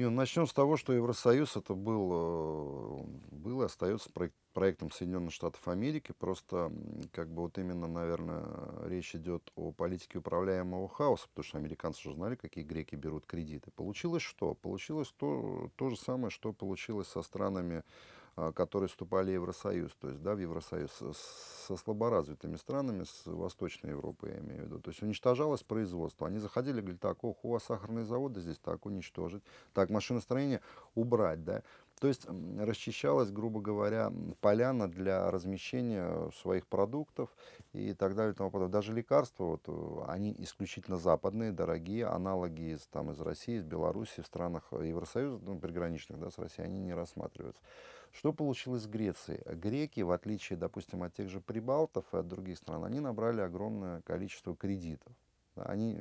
Не, ну, начнем с того, что Евросоюз это был, э, был и остается проектом Соединенных Штатов Америки. Просто, как бы вот именно, наверное, речь идет о политике управляемого хаоса, потому что американцы уже знали, какие греки берут кредиты. Получилось что? Получилось то, то же самое, что получилось со странами а, которые вступали в Евросоюз, то есть да, в Евросоюз со слаборазвитыми странами, с Восточной Европы, я имею в виду. То есть уничтожалось производство. Они заходили, говорили, так, ох, у вас сахарные заводы здесь, так, уничтожить, так, машиностроение убрать, да. То есть расчищалась, грубо говоря, поляна для размещения своих продуктов и так далее. И тому подобное. Даже лекарства, вот, э, они исключительно западные, дорогие, аналоги из, там, из России, из Беларуси, в странах э, Евросоюза, ну, приграничных да, с Россией, они не рассматриваются. Что получилось с Грецией? Греки, в отличие, допустим, от тех же прибалтов и от других стран, они набрали огромное количество кредитов. Они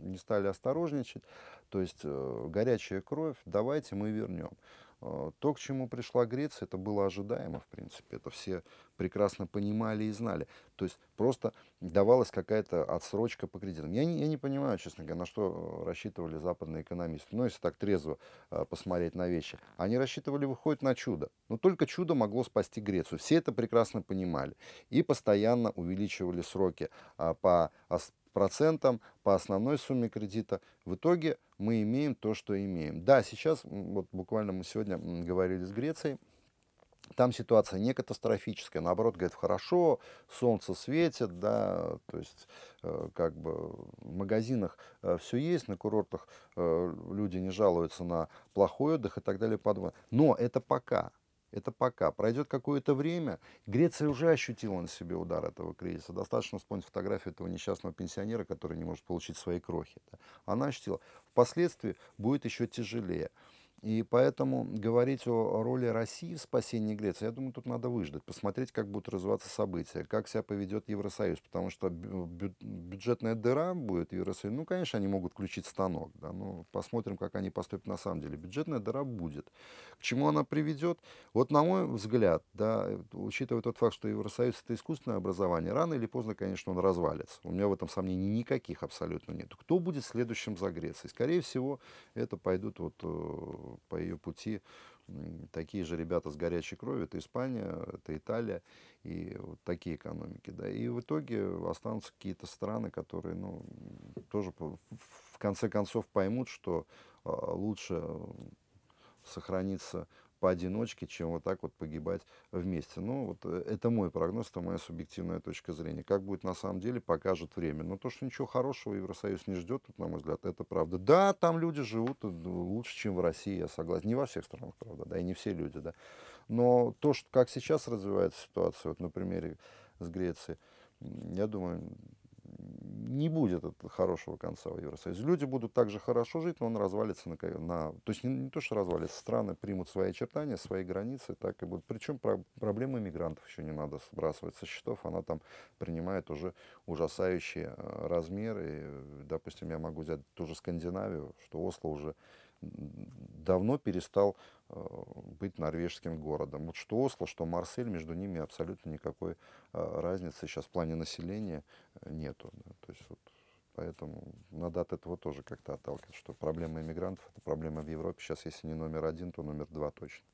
не стали осторожничать, то есть э, горячая кровь, давайте мы вернем. Э, то, к чему пришла Греция, это было ожидаемо, в принципе. Это все прекрасно понимали и знали. То есть просто давалась какая-то отсрочка по кредитам. Я не, я не понимаю, честно говоря, на что э, рассчитывали западные экономисты. Ну, если так трезво посмотреть на вещи. Они рассчитывали, выходит, на чудо. Но только чудо могло спасти Грецию. Все это прекрасно понимали. И постоянно увеличивали сроки а, по процентам по основной сумме кредита. В итоге мы имеем то, что имеем. Да, сейчас, вот буквально мы сегодня говорили с Грецией, там ситуация не катастрофическая, наоборот, говорит, хорошо, солнце светит, да, то есть э, как бы в магазинах э, все есть, на курортах э, люди не жалуются на плохой отдых и так далее. Подобное. Но это пока, это пока. Пройдет какое-то время. Греция уже ощутила на себе удар этого кризиса. Достаточно вспомнить фотографию этого несчастного пенсионера, который не может получить свои крохи. Она ощутила. Впоследствии будет еще тяжелее. И поэтому говорить о роли России в спасении Греции, я думаю, тут надо выждать, посмотреть, как будут развиваться события, как себя поведет Евросоюз, потому что бюджетная дыра будет Евросоюз. Ну, конечно, они могут включить станок, да, но посмотрим, как они поступят на самом деле. Бюджетная дыра будет. К чему она приведет? Вот на мой взгляд, да, э, учитывая тот факт, что Евросоюз это искусственное образование, рано или поздно, конечно, он развалится. У меня в этом сомнений никаких абсолютно нет. Кто будет следующим за Грецией? Скорее всего, это пойдут вот э, по ее пути такие же ребята с горячей кровью, это Испания, это Италия, и вот такие экономики, да, и в итоге останутся какие-то страны, которые, ну, тоже в конце концов поймут, что а, лучше сохраниться поодиночке, чем вот так вот погибать вместе. Ну, вот э, это мой прогноз, это моя субъективная точка зрения. Как будет на самом деле, покажет время. Но то, что ничего хорошего Евросоюз не ждет, тут, на мой взгляд, это правда. Да, там люди живут э, лучше, чем в России, я согласен. Не во всех странах, правда, да, и не все люди, да. Но то, что, как сейчас развивается ситуация, вот на примере с Грецией, я думаю, не будет хорошего конца в Евросоюзе. Люди будут также хорошо жить, но он развалится на... на то есть не, не то, что развалится, страны примут свои очертания, свои границы, так и будут. Причем про, проблемы мигрантов еще не надо сбрасывать со счетов, она там принимает уже ужасающие э, размеры. допустим, я могу взять ту же Скандинавию, что Осло уже давно перестал э, быть норвежским городом. Вот что Осло, что Марсель, между ними абсолютно никакой э, разницы сейчас в плане населения э, нету. То есть вот, поэтому надо от этого тоже как-то отталкиваться, что проблема иммигрантов – это проблема в Европе. Сейчас, если не номер один, то номер два точно.